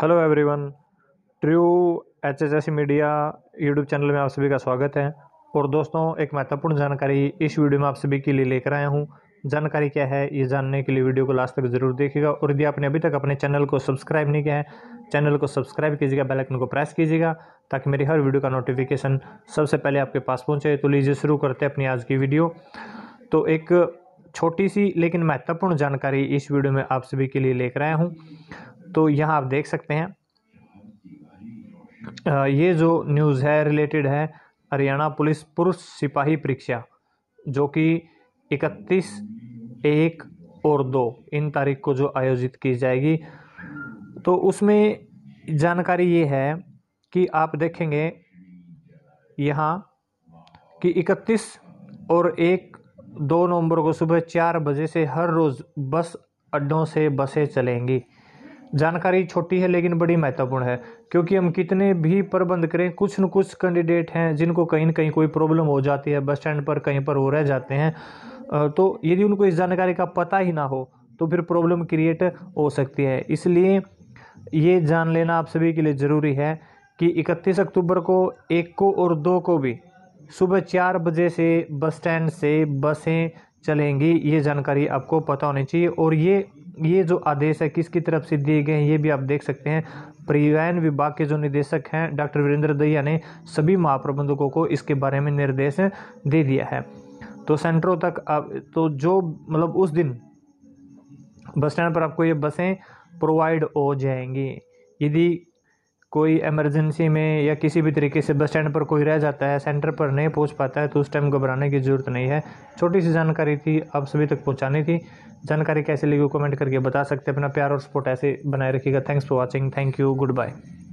hello everyone true H H S media YouTube channel में आप सभी का स्वागत है और दोस्तों एक महत्वपूर्ण जानकारी इस वीडियो में आप सभी के लिए लेकर आया हूँ जानकारी क्या है ये जानने के लिए वीडियो को लास्ट तक जरूर देखिएगा और यदि आपने अभी तक अपने चैनल को सब्सक्राइब नहीं किया है चैनल को सब्सक्राइब कीजिएगा बेल आइकन को प्रेस कीजिएगा ताकि मेरी हर वीडियो का नोटिफिकेशन सबसे पहले आपके पास पहुँचे तो लीजिए शुरू करते हैं अपनी आज की वीडियो तो एक छोटी सी लेकिन महत्वपूर्ण जानकारी इस वीडियो में आप सभी के लिए लेकर आया हूँ तो यहाँ आप देख सकते हैं ये जो न्यूज़ है रिलेटेड है हरियाणा पुलिस पुरुष सिपाही परीक्षा जो कि 31 एक और दो इन तारीख को जो आयोजित की जाएगी तो उसमें जानकारी ये है कि आप देखेंगे यहाँ कि 31 और एक दो नवंबर को सुबह चार बजे से हर रोज़ बस अड्डों से बसें चलेंगी जानकारी छोटी है लेकिन बड़ी महत्वपूर्ण है क्योंकि हम कितने भी प्रबंध करें कुछ न कुछ कैंडिडेट हैं जिनको कहीं ना कहीं कोई प्रॉब्लम हो जाती है बस स्टैंड पर कहीं पर वो रह जाते हैं तो यदि उनको इस जानकारी का पता ही ना हो तो फिर प्रॉब्लम क्रिएट हो सकती है इसलिए ये जान लेना आप सभी के लिए ज़रूरी है कि 31 अक्टूबर को एक को और दो को भी सुबह चार बजे से बस स्टैंड से बसें चलेंगी ये जानकारी आपको पता होनी चाहिए और ये ये जो आदेश है किसकी तरफ से दिए गए हैं ये भी आप देख सकते हैं परिवहन विभाग के जो निदेशक हैं डॉक्टर वीरेंद्र दहिया ने सभी महाप्रबंधकों को इसके बारे में निर्देश दे दिया है तो सेंटरों तक आप तो जो मतलब उस दिन बस स्टैंड पर आपको ये बसें प्रोवाइड हो जाएंगी यदि कोई इमरजेंसी में या किसी भी तरीके से बस स्टैंड पर कोई रह जाता है सेंटर पर नहीं पहुंच पाता है तो उस टाइम घबराने की ज़रूरत नहीं है छोटी सी जानकारी थी आप सभी तक पहुंचानी थी जानकारी कैसे लगी कमेंट करके बता सकते हैं अपना प्यार और सपोर्ट ऐसे बनाए रखिएगा thanks for watching thank you good bye